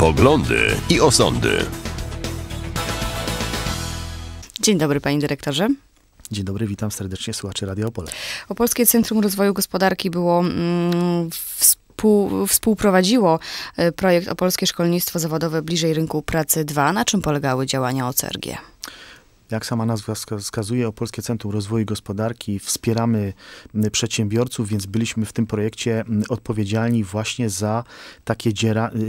Poglądy i osądy. Dzień dobry, panie dyrektorze. Dzień dobry, witam serdecznie słuchaczy Radio Opole. Opolskie Centrum Rozwoju Gospodarki było mm, współprowadziło e, projekt Opolskie Szkolnictwo Zawodowe Bliżej Rynku Pracy 2. Na czym polegały działania OCRG? jak sama nazwa wskazuje, o Polskie Centrum Rozwoju Gospodarki. Wspieramy przedsiębiorców, więc byliśmy w tym projekcie odpowiedzialni właśnie za takie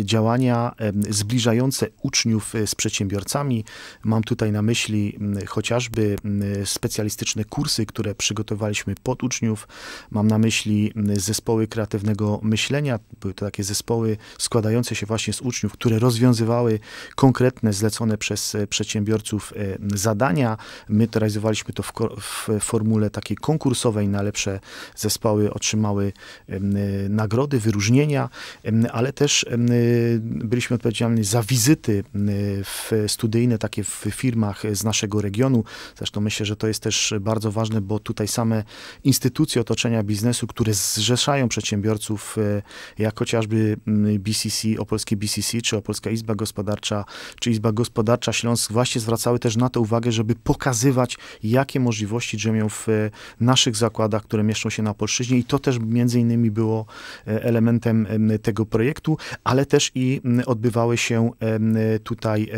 działania zbliżające uczniów e, z przedsiębiorcami. Mam tutaj na myśli chociażby specjalistyczne kursy, które przygotowaliśmy pod uczniów. Mam na myśli zespoły kreatywnego myślenia. Były to takie zespoły składające się właśnie z uczniów, które rozwiązywały konkretne zlecone przez e, przedsiębiorców e, zadania My to realizowaliśmy to w, w formule takiej konkursowej. Najlepsze zespoły otrzymały e, nagrody, wyróżnienia, ale też e, byliśmy odpowiedzialni za wizyty e, w studyjne takie w firmach z naszego regionu. Zresztą myślę, że to jest też bardzo ważne, bo tutaj same instytucje otoczenia biznesu, które zrzeszają przedsiębiorców, jak chociażby BCC, Opolskie BCC, czy Opolska Izba Gospodarcza, czy Izba Gospodarcza Śląsk, właśnie zwracały też na to uwagę, że żeby pokazywać, jakie możliwości drzemią w e, naszych zakładach, które mieszczą się na Polszczyźnie i to też między innymi było e, elementem tego projektu, ale też i odbywały się tutaj e,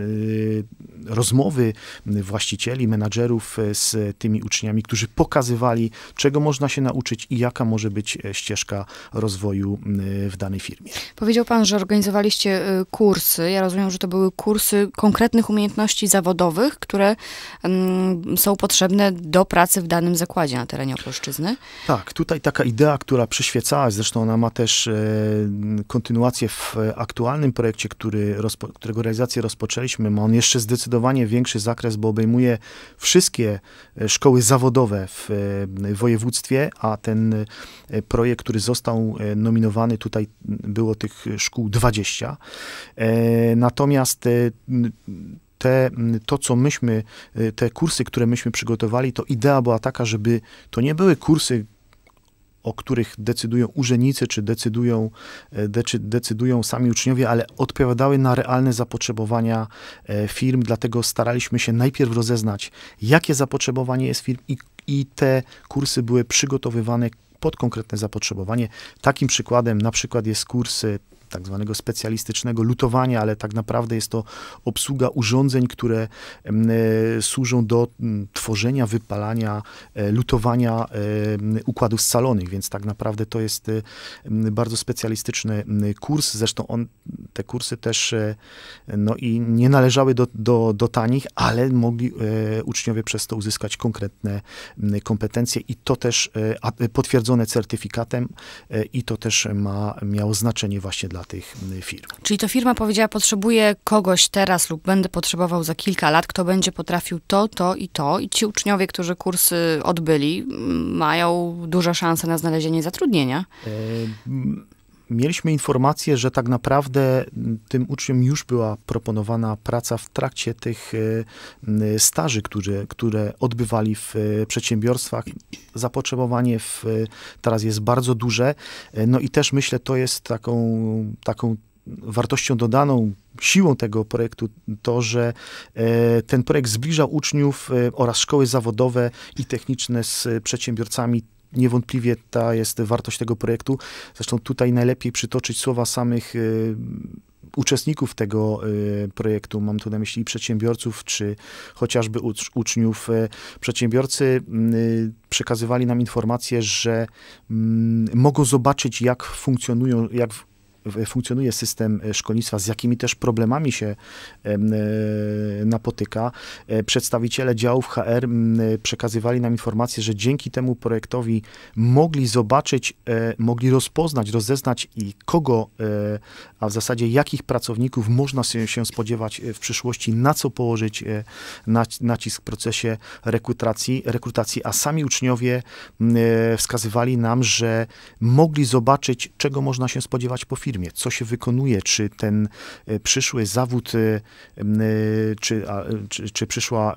Y, rozmowy właścicieli, menadżerów y, z tymi uczniami, którzy pokazywali, czego można się nauczyć i jaka może być e, ścieżka rozwoju y, w danej firmie. Powiedział pan, że organizowaliście kursy. Ja rozumiem, że to były kursy konkretnych umiejętności zawodowych, które mm, są potrzebne do pracy w danym zakładzie na terenie Opolszczyzny. Tak, tutaj taka idea, która przyświecała, zresztą ona ma też e, kontynuację w aktualnym projekcie, który, którego realizację rozpoczęliśmy zaczęliśmy, ma on jeszcze zdecydowanie większy zakres, bo obejmuje wszystkie e, szkoły zawodowe w e, województwie, a ten e, projekt, który został nominowany, tutaj było tych szkół 20. Natomiast te, to, co myśmy, te kursy, które myśmy przygotowali, to idea była taka, żeby to nie były kursy, o których decydują urzędnicy, czy decydują, e, decydują sami uczniowie, ale odpowiadały na realne zapotrzebowania e, firm, dlatego staraliśmy się najpierw rozeznać, jakie zapotrzebowanie jest firm i, i te kursy były przygotowywane pod konkretne zapotrzebowanie. Takim przykładem na przykład jest kurs tak zwanego specjalistycznego lutowania, ale tak naprawdę jest to obsługa urządzeń, które e, służą do tworzenia, wypalania, e, lutowania e, układów scalonych, więc tak naprawdę to jest bardzo specjalistyczny kurs. Zresztą on, te kursy też no i nie należały do, do, do tanich, ale mogli uczniowie przez to uzyskać konkretne kompetencje i to też potwierdzone certyfikatem i to też ma, miało znaczenie właśnie dla dla tych firm. Czyli to firma powiedziała, potrzebuję kogoś teraz lub będę potrzebował za kilka lat, kto będzie potrafił to, to i to i ci uczniowie, którzy kursy odbyli, mają duże szanse na znalezienie zatrudnienia. E mieliśmy informację, że tak naprawdę tym uczniom już była proponowana praca w trakcie tych y, y, staży, które, które odbywali w y, przedsiębiorstwach. Zapotrzebowanie w, teraz jest bardzo duże. No i też myślę, to jest taką, taką wartością dodaną, siłą tego projektu to, że e, ten projekt zbliża uczniów e, oraz szkoły zawodowe i techniczne z przedsiębiorcami niewątpliwie ta jest wartość tego projektu. Zresztą tutaj najlepiej przytoczyć słowa samych y, uczestników tego y, projektu. Mam tu na myśli przedsiębiorców, czy chociażby ucz, uczniów. Y, przedsiębiorcy mm, przekazywali nam informacje, że mm, mogą zobaczyć, jak funkcjonują, jak funkcjonuje system e, szkolnictwa, z jakimi też problemami się e, napotyka. E, przedstawiciele działów HR przekazywali nam informacje, że dzięki temu projektowi mogli zobaczyć, mogli rozpoznać, rozeznać i kogo, a w zasadzie jakich pracowników można się spodziewać w przyszłości, na co położyć nacisk w procesie rekrutacji, rekrutacji a sami uczniowie wskazywali nam, że mogli zobaczyć, czego można się spodziewać po firmie firmie, co się wykonuje, czy ten e, przyszły zawód, e, e, czy, czy, czy przyszła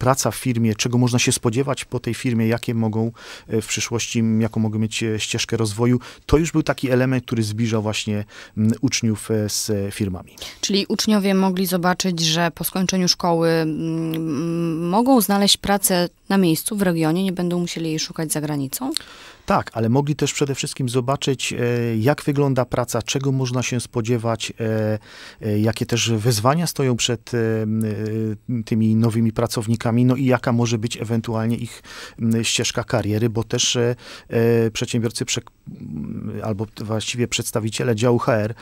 praca w firmie, czego można się spodziewać po tej firmie, jakie mogą e, w przyszłości, jaką mogą mieć e, ścieżkę rozwoju, to już był taki element, który zbliżał właśnie uczniów e, z firmami. Czyli uczniowie mogli zobaczyć, że po skończeniu szkoły mogą znaleźć pracę na miejscu, w regionie, nie będą musieli jej szukać za granicą? Tak, ale mogli też przede wszystkim zobaczyć, jak wygląda praca, czego można się spodziewać, jakie też wyzwania stoją przed tymi nowymi pracownikami no i jaka może być ewentualnie ich mm, ścieżka kariery, bo też e, e, przedsiębiorcy mm, albo właściwie przedstawiciele działu HR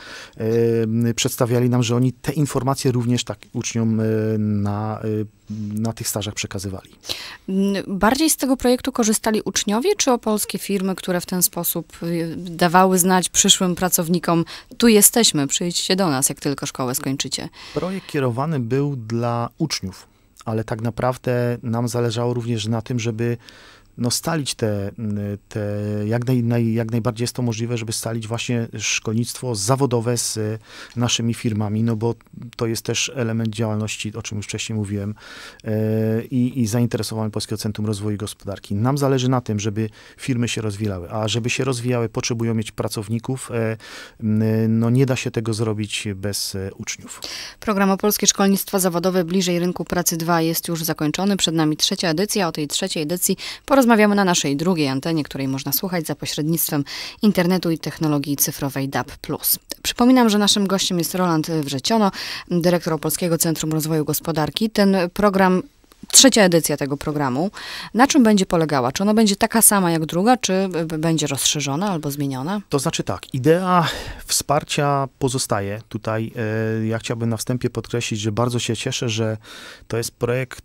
przedstawiali nam, że oni te informacje również tak uczniom e, na na tych stażach przekazywali. Bardziej z tego projektu korzystali uczniowie czy opolskie firmy, które w ten sposób dawały znać przyszłym pracownikom, tu jesteśmy, przyjdźcie do nas, jak tylko szkołę skończycie? Projekt kierowany był dla uczniów ale tak naprawdę nam zależało również na tym, żeby no, stalić te, mm, te jak, naj, naj, jak najbardziej jest to możliwe, żeby stalić właśnie szkolnictwo zawodowe z naszymi firmami, no bo to jest też element działalności, o czym już wcześniej mówiłem, e, i, i zainteresowanie Polskiego Centrum Rozwoju Gospodarki. Nam zależy na tym, żeby firmy się rozwijały, a żeby się rozwijały, potrzebują mieć pracowników. E, no nie da się tego zrobić bez e, uczniów. Program Opolskie Szkolnictwo Zawodowe Bliżej Rynku Pracy 2 jest już zakończony. Przed nami trzecia edycja. O tej trzeciej edycji porozmawiamy Rozmawiamy na naszej drugiej antenie, której można słuchać za pośrednictwem internetu i technologii cyfrowej DAB+. Przypominam, że naszym gościem jest Roland Wrzeciono, dyrektor Polskiego Centrum Rozwoju Gospodarki. Ten program trzecia edycja tego programu. Na czym będzie polegała? Czy ona będzie taka sama jak druga, czy będzie rozszerzona albo zmieniona? To znaczy tak, idea wsparcia pozostaje tutaj. E, ja chciałbym na wstępie podkreślić, że bardzo się cieszę, że to jest projekt,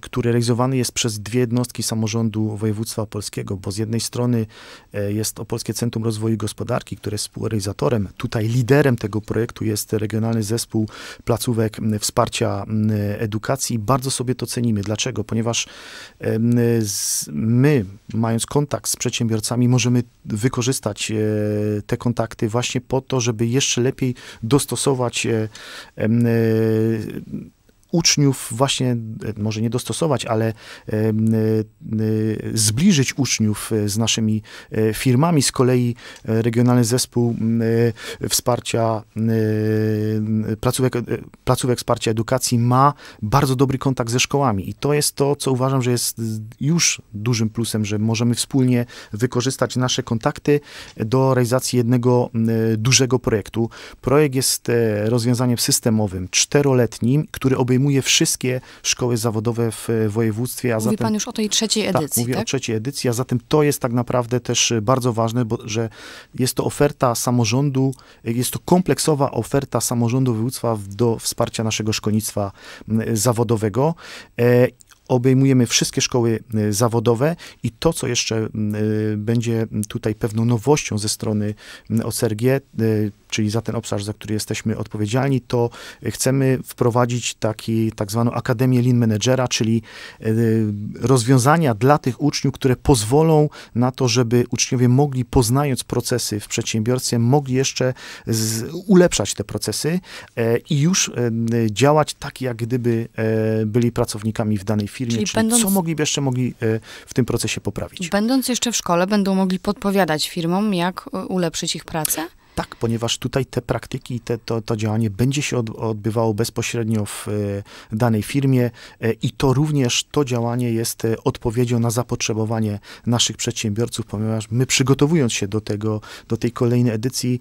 który realizowany jest przez dwie jednostki samorządu województwa polskiego, bo z jednej strony e, jest Opolskie Centrum Rozwoju Gospodarki, które jest współrealizatorem. Tutaj liderem tego projektu jest Regionalny Zespół Placówek Wsparcia Edukacji. Bardzo sobie to cenimy. Dlaczego? Ponieważ my, mając kontakt z przedsiębiorcami, możemy wykorzystać e, te kontakty w właśnie po to, żeby jeszcze lepiej dostosować e, e, uczniów właśnie, e, może nie dostosować, ale e, e, zbliżyć uczniów z naszymi firmami. Z kolei Regionalny Zespół Wsparcia Placówek, Placówek Wsparcia Edukacji ma bardzo dobry kontakt ze szkołami i to jest to, co uważam, że jest już dużym plusem, że możemy wspólnie wykorzystać nasze kontakty do realizacji jednego dużego projektu. Projekt jest rozwiązaniem systemowym, czteroletnim, który obejmuje obejmuje wszystkie szkoły zawodowe w e, województwie. A Mówi zatem, pan już o tej trzeciej tak, edycji, tak? mówię tak? o trzeciej edycji, a zatem to jest tak naprawdę też e, bardzo ważne, bo, że jest to oferta samorządu, e, jest to kompleksowa oferta samorządu województwa do wsparcia naszego szkolnictwa zawodowego obejmujemy wszystkie szkoły y, zawodowe i to, co jeszcze y, będzie tutaj pewną nowością ze strony y, OCRG, czyli za ten obszar, za który jesteśmy odpowiedzialni, to chcemy wprowadzić taki tak zwaną Akademię Lean Managera, czyli rozwiązania dla tych uczniów, które pozwolą na to, żeby uczniowie mogli, poznając procesy w przedsiębiorstwie, mogli jeszcze z, ulepszać te procesy i już działać tak, jak gdyby byli pracownikami w danej firmie firmie, czyli, czyli będąc, co mogliby jeszcze mogli e, w tym procesie poprawić. Będąc jeszcze w szkole, będą mogli podpowiadać firmom, jak e, ulepszyć ich pracę? Tak, ponieważ tutaj te praktyki, i to, to działanie będzie się odbywało bezpośrednio w e, danej firmie e, i to również to działanie jest e, odpowiedzią na zapotrzebowanie naszych przedsiębiorców, ponieważ my przygotowując się do tego, do tej kolejnej edycji,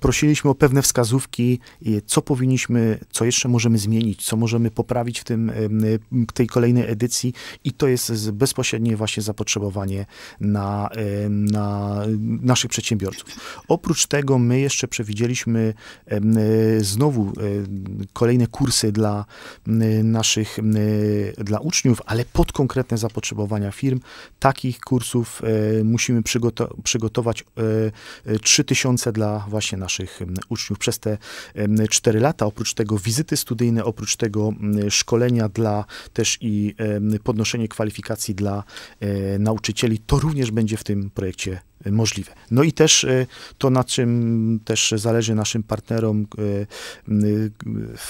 prosiliśmy o pewne wskazówki, co powinniśmy, co jeszcze możemy zmienić, co możemy poprawić w tym, tej kolejnej edycji i to jest bezpośrednie właśnie zapotrzebowanie na, na naszych przedsiębiorców. Oprócz tego my jeszcze przewidzieliśmy e, znowu e, kolejne kursy dla e, naszych, dla uczniów, ale pod konkretne zapotrzebowania firm. Takich kursów musimy przygoto przygotować 3000 dla właśnie naszych uczniów przez te 4 lata. Oprócz tego wizyty studyjne, oprócz tego szkolenia dla też i podnoszenie kwalifikacji dla nauczycieli, to również będzie w tym projekcie możliwe. No i też e, to, na czym też zależy naszym partnerom e, e,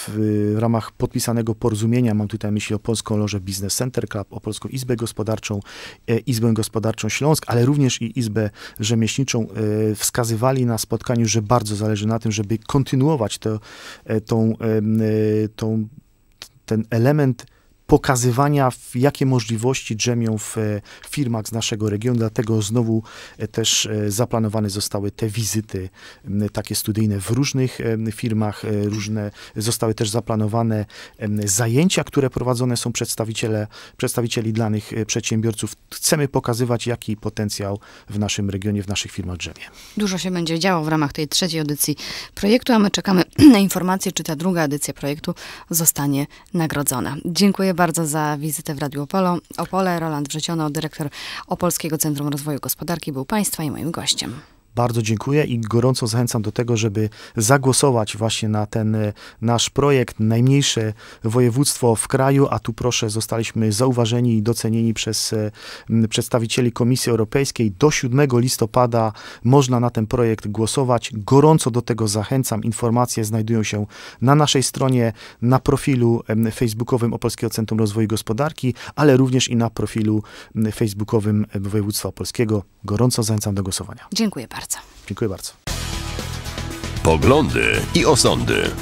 w ramach podpisanego porozumienia, mam tutaj myśli o Polską Lożę Business Center Club, o Polską Izbę Gospodarczą, Izbę Gospodarczą Śląsk, ale również i Izbę Rzemieślniczą, wskazywali na spotkaniu, że bardzo zależy na tym, żeby kontynuować to, tą, tą ten element pokazywania, jakie możliwości drzemią e, w firmach z naszego regionu, dlatego znowu e, też e, zaplanowane zostały te wizyty takie studyjne w różnych firmach, różne zostały też zaplanowane zajęcia, które prowadzone są przedstawiciele, przedstawicieli danych przedsiębiorców. Chcemy pokazywać, jaki potencjał w naszym regionie, w naszych firmach drzemie. Dużo się będzie działo w ramach tej trzeciej edycji projektu, a my czekamy na informację, czy ta druga edycja projektu zostanie nagrodzona. Dziękuję bardzo bardzo za wizytę w Radiu Opolo. Opole. Roland Wrzeciono, dyrektor Opolskiego Centrum Rozwoju Gospodarki, był Państwa i moim gościem. Bardzo dziękuję i gorąco zachęcam do tego, żeby zagłosować właśnie na ten e, nasz projekt, najmniejsze województwo w kraju, a tu proszę, zostaliśmy zauważeni i docenieni przez e, przedstawicieli Komisji Europejskiej. Do 7 listopada można na ten projekt głosować. Gorąco do tego zachęcam. Informacje znajdują się na naszej stronie, na profilu facebookowym Opolskiego Centrum Rozwoju Gospodarki, ale również i na profilu facebookowym e, województwa polskiego. Gorąco zachęcam do głosowania. Dziękuję bardzo bardzo. Dziękuję bardzo. Poglądy i osądy.